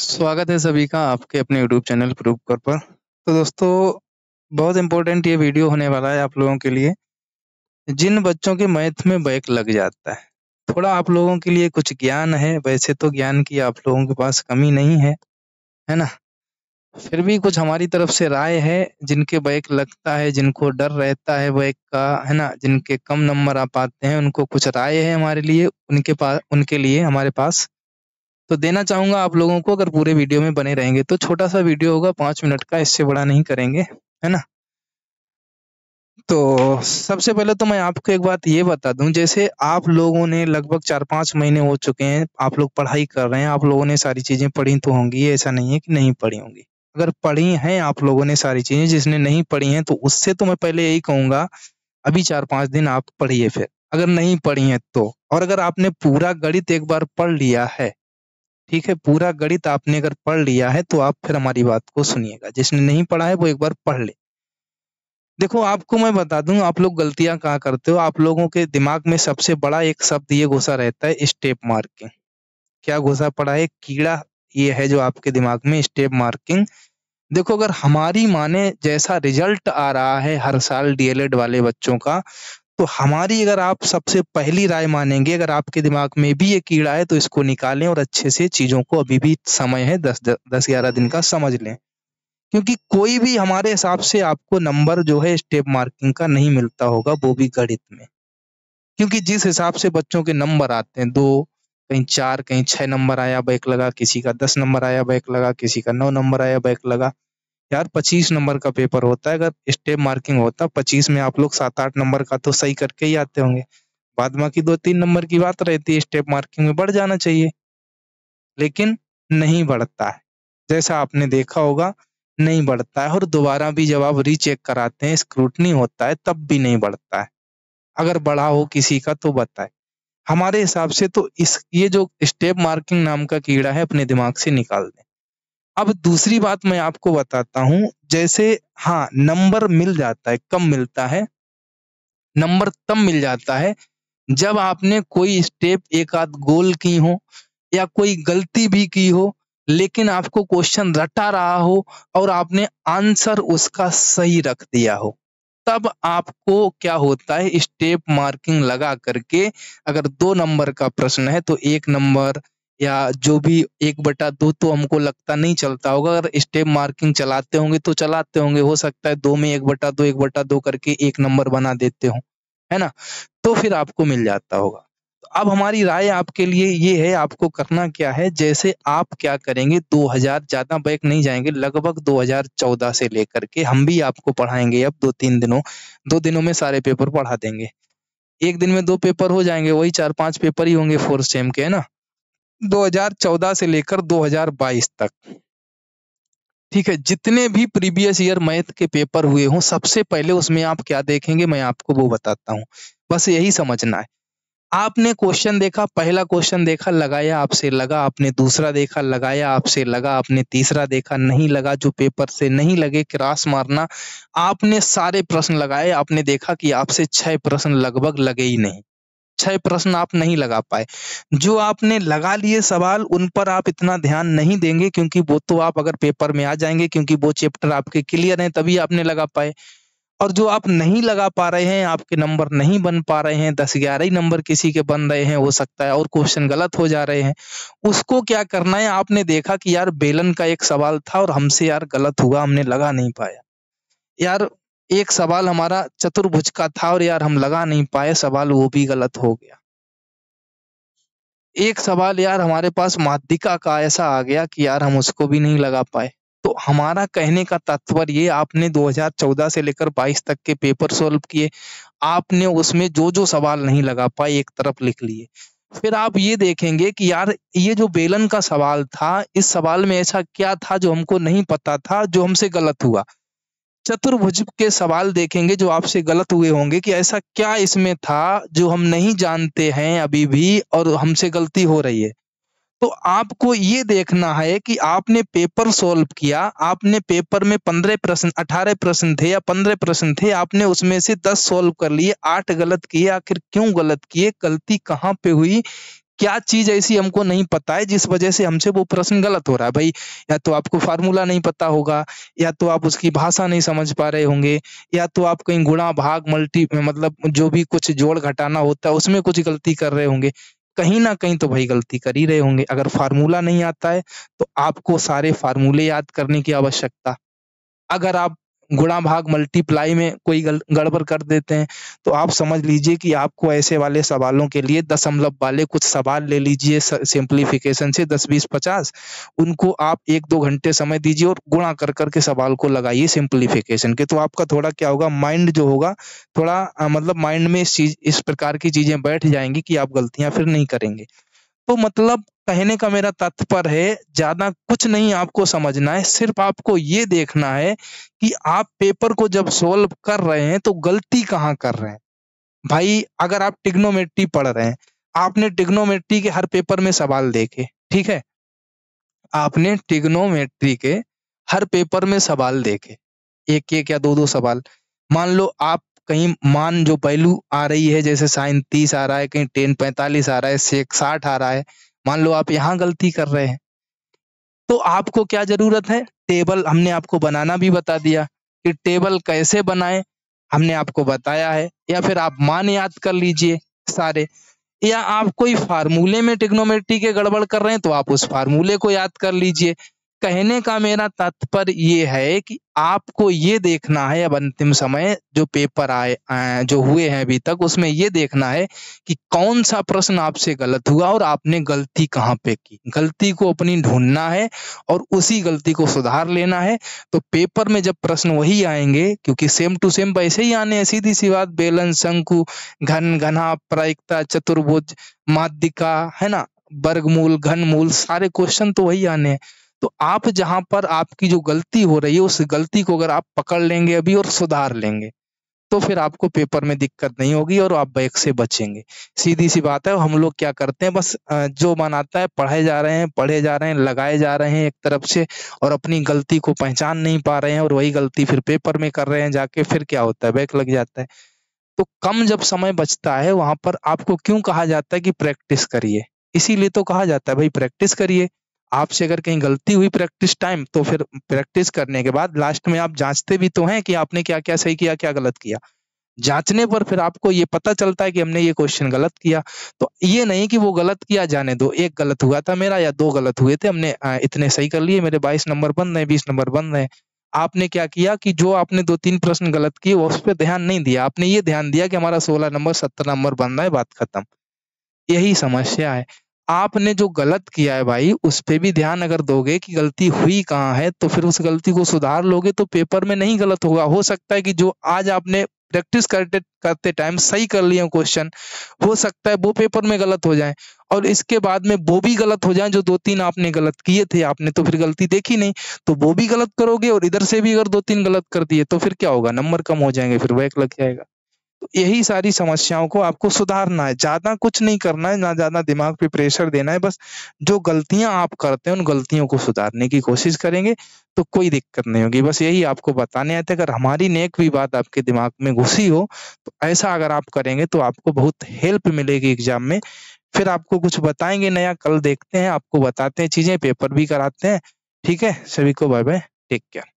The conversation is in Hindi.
स्वागत है सभी का आपके अपने यूट्यूब चैनल प्रूफ कर पर तो दोस्तों बहुत इम्पोर्टेंट ये वीडियो होने वाला है आप लोगों के लिए जिन बच्चों के मैथ में बैक लग जाता है थोड़ा आप लोगों के लिए कुछ ज्ञान है वैसे तो ज्ञान की आप लोगों के पास कमी नहीं है है ना फिर भी कुछ हमारी तरफ से राय है जिनके बैक लगता है जिनको डर रहता है बैक का है ना जिनके कम नंबर आ पाते हैं उनको कुछ राय है हमारे लिए उनके पास उनके लिए हमारे पास तो देना चाहूंगा आप लोगों को अगर पूरे वीडियो में बने रहेंगे तो छोटा सा वीडियो होगा पांच मिनट का इससे बड़ा नहीं करेंगे है ना तो सबसे पहले तो मैं आपको एक बात ये बता दूं जैसे आप लोगों ने लगभग चार पांच महीने हो चुके हैं आप लोग पढ़ाई कर रहे हैं आप लोगों ने सारी चीज़ें पढ़ी तो होंगी ऐसा नहीं है कि नहीं पढ़ी होंगी अगर पढ़ी हैं आप लोगों ने सारी चीज़ें जिसने नहीं पढ़ी हैं तो उससे तो मैं पहले यही कहूंगा अभी चार पांच दिन आप पढ़िए फिर अगर नहीं पढ़ी है तो और अगर आपने पूरा गणित एक बार पढ़ लिया है ठीक है पूरा गणित आपने अगर पढ़ लिया है तो आप फिर हमारी बात को सुनिएगा जिसने नहीं पढ़ा है वो एक बार पढ़ ले देखो आपको मैं बता दूं आप लोग गलतियां कहाँ करते हो आप लोगों के दिमाग में सबसे बड़ा एक शब्द ये घुसा रहता है स्टेप मार्किंग क्या घुसा पड़ा है कीड़ा ये है जो आपके दिमाग में स्टेप मार्किंग देखो अगर हमारी माने जैसा रिजल्ट आ रहा है हर साल डीएलएड वाले बच्चों का तो हमारी अगर आप सबसे पहली राय मानेंगे अगर आपके दिमाग में भी ये कीड़ा है तो इसको निकालें और अच्छे से चीजों को अभी भी समय है दस दस ग्यारह दिन का समझ लें क्योंकि कोई भी हमारे हिसाब से आपको नंबर जो है स्टेप मार्किंग का नहीं मिलता होगा वो भी गणित में क्योंकि जिस हिसाब से बच्चों के नंबर आते हैं दो कहीं चार कहीं छह नंबर आया बैक लगा किसी का दस नंबर आया बैक लगा किसी का नौ नंबर आया बैक लगा यार पच्चीस नंबर का पेपर होता है अगर स्टेप मार्किंग होता पच्चीस में आप लोग सात आठ नंबर का तो सही करके ही आते होंगे बाद बाकी दो तीन नंबर की बात रहती है स्टेप मार्किंग में बढ़ जाना चाहिए लेकिन नहीं बढ़ता है जैसा आपने देखा होगा नहीं बढ़ता है और दोबारा भी जब आप रीचेक कराते हैं स्क्रूटनी होता है तब भी नहीं बढ़ता है अगर बढ़ा हो किसी का तो बताए हमारे हिसाब से तो इस ये जो स्टेप मार्किंग नाम का कीड़ा है अपने दिमाग से निकाल दें अब दूसरी बात मैं आपको बताता हूं जैसे हाँ नंबर मिल जाता है कम मिलता है नंबर तब मिल जाता है जब आपने कोई स्टेप एक आध गोल की हो या कोई गलती भी की हो लेकिन आपको क्वेश्चन रटा रहा हो और आपने आंसर उसका सही रख दिया हो तब आपको क्या होता है स्टेप मार्किंग लगा करके अगर दो नंबर का प्रश्न है तो एक नंबर या जो भी एक बटा दो तो हमको लगता नहीं चलता होगा अगर स्टेप मार्किंग चलाते होंगे तो चलाते होंगे हो सकता है दो में एक बटा दो एक बटा दो करके एक नंबर बना देते हो है ना तो फिर आपको मिल जाता होगा अब हमारी राय आपके लिए ये है आपको करना क्या है जैसे आप क्या करेंगे 2000 ज्यादा बैक नहीं जाएंगे लगभग 2014 से लेकर के हम भी आपको पढ़ाएंगे अब दो तीन दिनों दो दिनों में सारे पेपर पढ़ा देंगे एक दिन में दो पेपर हो जाएंगे वही चार पांच पेपर ही होंगे फोर्थ सेम के है ना 2014 से लेकर 2022 तक ठीक है जितने भी प्रीवियस ईयर मैथ के पेपर हुए हों सबसे पहले उसमें आप क्या देखेंगे मैं आपको वो बताता हूँ बस यही समझना है आपने क्वेश्चन देखा पहला क्वेश्चन देखा लगाया आपसे लगा आपने दूसरा देखा लगाया आपसे लगा आपने तीसरा देखा नहीं लगा जो पेपर से नहीं लगे क्रॉस मारना आपने सारे प्रश्न लगाए आपने देखा कि आपसे छह प्रश्न लगभग लगे ही नहीं अच्छे प्रश्न आप नहीं लगा पाए जो आपने लगा लिए सवाल उन पर आप इतना ध्यान नहीं देंगे क्योंकि वो तो आप अगर पेपर में आ जाएंगे क्योंकि वो चैप्टर आपके क्लियर है तभी आपने लगा पाए और जो आप नहीं लगा पा रहे हैं आपके नंबर नहीं बन पा रहे हैं दस ग्यारह ही नंबर किसी के बन रहे हैं हो सकता है और क्वेश्चन गलत हो जा रहे हैं उसको क्या करना है आपने देखा कि यार बेलन का एक सवाल था और हमसे यार गलत हुआ हमने लगा नहीं पाया यार एक सवाल हमारा चतुर्भुज का था और यार हम लगा नहीं पाए सवाल वो भी गलत हो गया एक सवाल यार हमारे पास माध्यिका का ऐसा आ गया कि यार हम उसको भी नहीं लगा पाए तो हमारा कहने का तात्पर्य ये आपने 2014 से लेकर 22 तक के पेपर सोल्व किए आपने उसमें जो जो सवाल नहीं लगा पाए एक तरफ लिख लिए फिर आप ये देखेंगे कि यार ये जो बेलन का सवाल था इस सवाल में ऐसा क्या था जो हमको नहीं पता था जो हमसे गलत हुआ चतुर्भुज के सवाल देखेंगे जो आपसे गलत हुए होंगे कि ऐसा क्या इसमें था जो हम नहीं जानते हैं अभी भी और हमसे गलती हो रही है तो आपको ये देखना है कि आपने पेपर सोल्व किया आपने पेपर में पंद्रह प्रश्न अठारह प्रश्न थे या पंद्रह प्रश्न थे आपने उसमें से दस सोल्व कर लिए आठ गलत किए आखिर क्यों गलत किए गलती कहाँ पे हुई क्या चीज ऐसी हमको नहीं पता है जिस वजह से हमसे वो प्रश्न गलत हो रहा है भाई या तो आपको फार्मूला नहीं पता होगा या तो आप उसकी भाषा नहीं समझ पा रहे होंगे या तो आप कहीं गुणा भाग मल्टी मतलब जो भी कुछ जोड़ घटाना होता है उसमें कुछ गलती कर रहे होंगे कहीं ना कहीं तो भाई गलती कर ही रहे होंगे अगर फार्मूला नहीं आता है तो आपको सारे फार्मूले याद करने की आवश्यकता अगर आप गुणा भाग मल्टीप्लाई में कोई गड़बड़ कर देते हैं तो आप समझ लीजिए कि आपको ऐसे वाले सवालों के लिए दशमलव वाले कुछ सवाल ले लीजिए सिंप्लीफिकेशन से दस बीस पचास उनको आप एक दो घंटे समय दीजिए और गुणा कर करके सवाल को लगाइए सिंप्लीफिकेशन के तो आपका थोड़ा क्या होगा माइंड जो होगा थोड़ा मतलब माइंड में इस चीज इस प्रकार की चीजें बैठ जाएंगी कि आप गलतियां फिर नहीं करेंगे तो मतलब कहने का मेरा तात्पर्य है ज्यादा कुछ नहीं आपको समझना है सिर्फ आपको ये देखना है कि आप पेपर को जब सोल्व कर रहे हैं तो गलती कहाँ कर रहे हैं भाई अगर आप टिग्नोमेट्री पढ़ रहे हैं आपने टिग्नोमेट्री के हर पेपर में सवाल देखे ठीक है आपने टिग्नोमेट्री के हर पेपर में सवाल देखे एक एक या दो दो सवाल मान लो आप कहीं मान जो पहलू आ रही है जैसे साइन तीस आ रहा है कहीं टेन पैंतालीस आ रहा है सेक साठ आ रहा है मान लो आप यहाँ गलती कर रहे हैं तो आपको क्या जरूरत है टेबल हमने आपको बनाना भी बता दिया कि टेबल कैसे बनाए हमने आपको बताया है या फिर आप मान याद कर लीजिए सारे या आप कोई फार्मूले में टिग्नोमेट्री के गड़बड़ कर रहे हैं तो आप उस फार्मूले को याद कर लीजिए कहने का मेरा तात्पर्य ये है कि आपको ये देखना है अब अंतिम समय जो पेपर आए जो हुए हैं अभी तक उसमें ये देखना है कि कौन सा प्रश्न आपसे गलत हुआ और आपने गलती कहाँ पे की गलती को अपनी ढूंढना है और उसी गलती को सुधार लेना है तो पेपर में जब प्रश्न वही आएंगे क्योंकि सेम टू सेम वैसे ही आने हैं सीधी सी बात बेलन शंकु घन घना प्रायिकता चतुर्भुज माध्यिका है ना वर्गमूल घनमूल सारे क्वेश्चन तो वही आने हैं तो आप जहां पर आपकी जो गलती हो रही है उस गलती को अगर आप पकड़ लेंगे अभी और सुधार लेंगे तो फिर आपको पेपर में दिक्कत नहीं होगी और आप बैक से बचेंगे सीधी सी बात है हम लोग क्या करते हैं बस जो मन आता है पढ़े जा रहे हैं पढ़े जा रहे हैं लगाए जा रहे हैं एक तरफ से और अपनी गलती को पहचान नहीं पा रहे हैं और वही गलती फिर पेपर में कर रहे हैं जाके फिर क्या होता है बैग लग जाता है तो कम जब समय बचता है वहां पर आपको क्यों कहा जाता है कि प्रैक्टिस करिए इसीलिए तो कहा जाता है भाई प्रैक्टिस करिए आपसे अगर कहीं गलती हुई प्रैक्टिस टाइम तो फिर प्रैक्टिस करने के बाद लास्ट में आप जांचते भी तो हैं कि आपने क्या क्या सही किया क्या गलत किया जांचने पर फिर आपको ये पता चलता है कि हमने ये क्वेश्चन गलत किया तो ये नहीं कि वो गलत किया जाने दो एक गलत हुआ था मेरा या दो गलत हुए थे हमने इतने सही कर लिए मेरे बाईस नंबर बंद हैं बीस नंबर बंद हैं आपने क्या किया कि जो आपने दो तीन प्रश्न गलत किए वो उस पर ध्यान नहीं दिया आपने ये ध्यान दिया कि हमारा सोलह नंबर सत्रह नंबर बन रहा है बात खत्म यही समस्या है आपने जो गलत किया है भाई उस पर भी ध्यान अगर दोगे कि गलती हुई कहाँ है तो फिर उस गलती को सुधार लोगे तो पेपर में नहीं गलत होगा हो सकता है कि जो आज आपने प्रैक्टिस करते करते टाइम सही कर लिए क्वेश्चन हो सकता है वो पेपर में गलत हो जाए और इसके बाद में वो भी गलत हो जाए जो दो तीन आपने गलत किए थे आपने तो फिर गलती देखी नहीं तो वो भी गलत करोगे और इधर से भी अगर दो तीन गलत कर दिए तो फिर क्या होगा नंबर कम हो जाएंगे फिर वैक लग जाएगा यही सारी समस्याओं को आपको सुधारना है ज्यादा कुछ नहीं करना है ना ज्यादा दिमाग पे प्रेशर देना है बस जो गलतियां आप करते हैं उन गलतियों को सुधारने की कोशिश करेंगे तो कोई दिक्कत नहीं होगी बस यही आपको बताने आते अगर हमारी नेक भी बात आपके दिमाग में घुसी हो तो ऐसा अगर आप करेंगे तो आपको बहुत हेल्प मिलेगी एग्जाम में फिर आपको कुछ बताएंगे नया कल देखते हैं आपको बताते हैं चीजें पेपर भी कराते हैं ठीक है सभी को बाय बाय टेक केयर